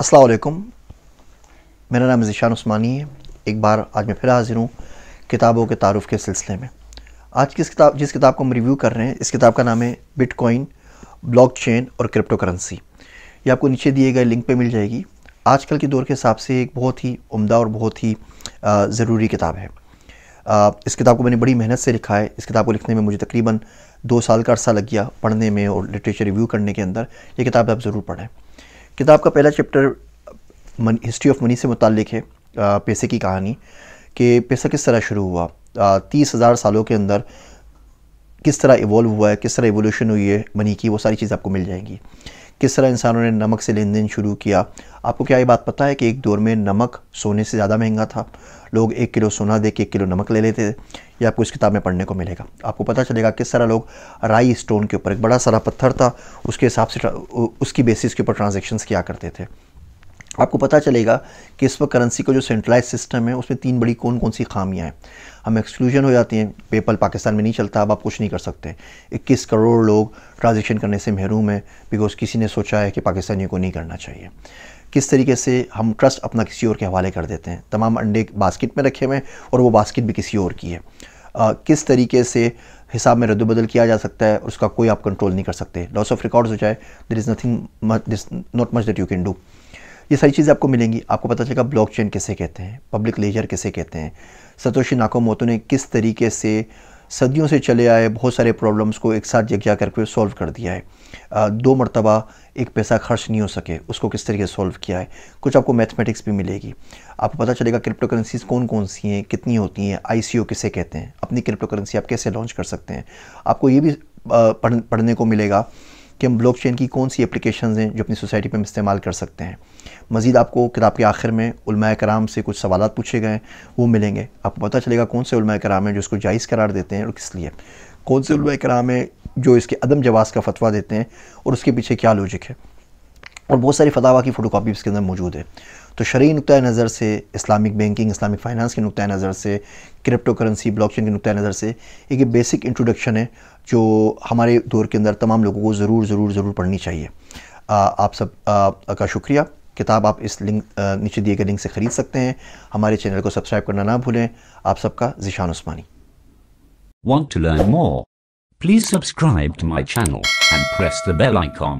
असलकुम मेरा नाम ज़ीशान उस्मानी है एक बार आज मैं फिर हाज़िर हूँ किताबों के तारुफ़ के सिलसिले में आज किस किताब जिस किताब को हम रिव्यू कर रहे हैं इस किताब का नाम है बिटकॉइन ब्लॉकचेन और क्रिप्टो करेंसी ये आपको नीचे दिए गए लिंक पे मिल जाएगी आजकल के दौर के हिसाब से एक बहुत ही उम्दा और बहुत ही ज़रूरी किताब है इस किताब को मैंने बड़ी मेहनत से लिखा है इस किताब को लिखने में मुझे तकरीबन दो साल का अर्सा लग गया पढ़ने में और लिटरेचर रिव्यू करने के अंदर ये किताब आप ज़रूर पढ़ें किताब का पहला चैप्टर हिस्ट्री ऑफ मनी से मुतल है पैसे की कहानी कि पैसा किस तरह शुरू हुआ तीस हज़ार सालों के अंदर किस तरह इवॉल्व हुआ है किस तरह एवोल्यूशन हुई है मनी की वो सारी चीज़ आपको मिल जाएंगी किस तरह इंसानों ने नमक से लेन देन शुरू किया आपको क्या ये बात पता है कि एक दौर में नमक सोने से ज़्यादा महंगा था लोग एक किलो सोना दे के एक किलो नमक ले लेते थे ये आपको इस किताब में पढ़ने को मिलेगा आपको पता चलेगा किस तरह लोग राई स्टोन के ऊपर एक बड़ा सारा पत्थर था उसके हिसाब से उसकी बेसिस के ऊपर ट्रांजेक्शन्स किया करते थे आपको पता चलेगा कि इस वक्त करेंसी का जो सेंट्रलाइज सिस्टम है उसमें तीन बड़ी कौन कौन सी खामियां हैं हम एक्सक्लूजन हो जाते हैं पेपल पाकिस्तान में नहीं चलता अब आप कुछ नहीं कर सकते 21 करोड़ लोग ट्रांजेक्शन करने से महरूम है बिकॉज किसी ने सोचा है कि पाकिस्तानियों को नहीं करना चाहिए किस तरीके से हम ट्रस्ट अपना किसी और के हवाले कर देते हैं तमाम अंडे बास्किट में रखे हुए हैं और वो बास्किट भी किसी और की है आ, किस तरीके से हिसाब में रद्दबदल किया जा सकता है उसका कोई आप कंट्रोल नहीं कर सकते लॉस ऑफ रिकॉर्ड्स हो जाए there is nothing not much that you can do ये सारी चीज़ें आपको मिलेंगी आपको पता चलेगा ब्लॉकचेन किसे कहते हैं पब्लिक लेजर किसे कहते हैं सतोशी नाकोमोतो ने किस तरीके से सदियों से चले आए बहुत सारे प्रॉब्लम्स को एक साथ जग जा करके सॉल्व कर दिया है दो मरतबा एक पैसा खर्च नहीं हो सके उसको किस तरीके से सॉल्व किया है कुछ आपको मैथमेटिक्स भी मिलेगी आपको पता चलेगा क्रिप्टो करेंसीज कौन कौन सी हैं कितनी होती हैं आई किसे कहते हैं अपनी क्रिप्टो करेंसी आप कैसे लॉन्च कर सकते हैं आपको ये भी पढ़, पढ़ने को मिलेगा कि हम ब्लॉक चेन की कौन सी एप्लीकेशन हैं जो अपनी सोसाइटी में हम इस्तेमाल कर सकते हैं मज़ीद आपको किताब के आखिर में कराम से कुछ सवाल पूछे गए वो मिलेंगे आपको पता चलेगा कौन से कराम हैं जो इसको जायज़ करार देते हैं और किस लिए कौन से कराम हैं जो इसके अदम जवाज़ का फतवा देते हैं और उसके पीछे क्या लॉजिक है और बहुत सारी फतावा की फ़ोटो कापी इसके अंदर मौजूद है तो शरी नुक़ नज़र से इस्लामिक बैंकिंग इस्लामिक फाइनेंस के नुक़ नज़र से क्रिप्टो करेंसी ब्लॉकचेन के नुक़ नज़र से एक बेसिक इंट्रोडक्शन है जो हमारे दौर के अंदर तमाम लोगों को ज़रूर ज़रूर ज़रूर पढ़नी चाहिए आप सब का शुक्रिया किताब आप इस लिंक नीचे दिए गए लिंक से ख़रीद सकते हैं हमारे चैनल को सब्सक्राइब करना ना भूलें आप सबका जिशान उस्मानी Want to learn more? Please subscribe to my channel and press the bell icon.